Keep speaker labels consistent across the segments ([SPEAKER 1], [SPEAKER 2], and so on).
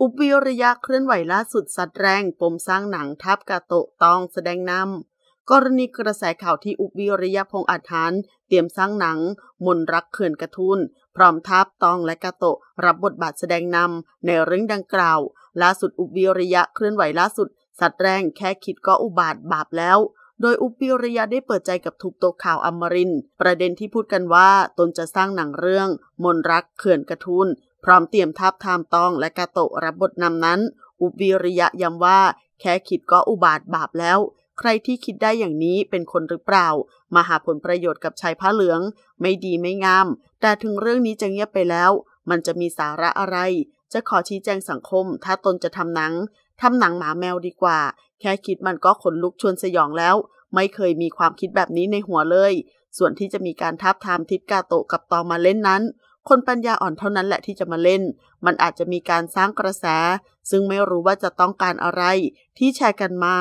[SPEAKER 1] อุบวิริยะเคลื่อนไหวล่าสุด สัดแรงปมสร้างหนัง ทับกาโตะตองแสดงนำกรณีกระแสข่าวที่อุบวิริยะพงอาจารเตรียมสร้างหนัง มนรักเขื่อนกระทุน พร้อมทับตองและกาโตะรับบทบาทแสดงนำในเรื่องดังกล่าว ล่าสุดอุบวิริยะเคลื่อนไหวล่าสุด สัดแรงแค่คิดก็อุบาทบาปแล้วโดยอุปิริยะได้เปิดใจกับทุกโตข่าวอมริน ประเด็นที่พูดกันว่า ตนจะสร้างหนังเรื่อง มนรักเขื่อนกระทุน พร้อมเตรียมทับทามตองและกาโตะรับบทนำนั้น อุปิริยะย้ำว่า แค่คิดก็อุบาทบาปแล้ว ใครที่คิดได้อย่างนี้เป็นคนหรือเปล่ามาหาผลประโยชน์กับชายผ้าเหลือง ไม่ดีไม่งาม แต่ถึงเรื่องนี้จะเงียบไปแล้ว มันจะมีสาระอะไร จะขอชี้แจงสังคม ถ้าตนจะทำหนังทำหนังหมาแมวดีกว่า แค่คิดมันก็ขนลุกชวนสยองแล้ว ไม่เคยมีความคิดแบบนี้ในหัวเลย ส่วนที่จะมีการทับทามทิศกาโตกับตอมาเล่นนั้น คนปัญญาอ่อนเท่านั้นแหละที่จะมาเล่น มันอาจจะมีการสร้างกระแส ซึ่งไม่รู้ว่าจะต้องการอะไร ที่แชร์กันมา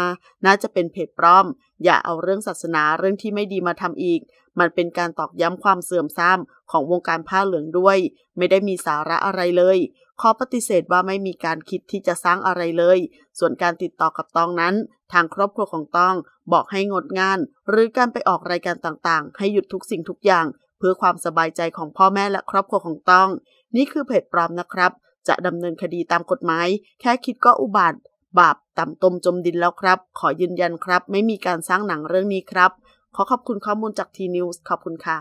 [SPEAKER 1] น่าจะเป็นเพจปลอม อย่าเอาเรื่องศาสนาเรื่องที่ไม่ดีมาทำอีก มันเป็นการตอกย้ำความเสื่อมทรามของวงการผ้าเหลืองด้วย ไม่ได้มีสาระอะไรเลยขอปฏิเสธว่าไม่มีการคิดที่จะสร้างอะไรเลย ส่วนการติดต่อกับตองนั้น ทางครอบครัวของตอง บอกให้งดงาน หรือการไปออกรายการต่างๆ ให้หยุดทุกสิ่งทุกอย่าง เพื่อความสบายใจของพ่อแม่และครอบครัวของตอง นี่คือเพจปลอมนะครับ จะดำเนินคดีตามกฎหมาย แค่คิดก็อุบาทบาปต่ำตมจมดินแล้วครับ ขอยืนยันครับไม่มีการสร้างหนังเรื่องนี้ครับขอขอบคุณข้อมูลจากทีนิวส์ขอบคุณค่ะ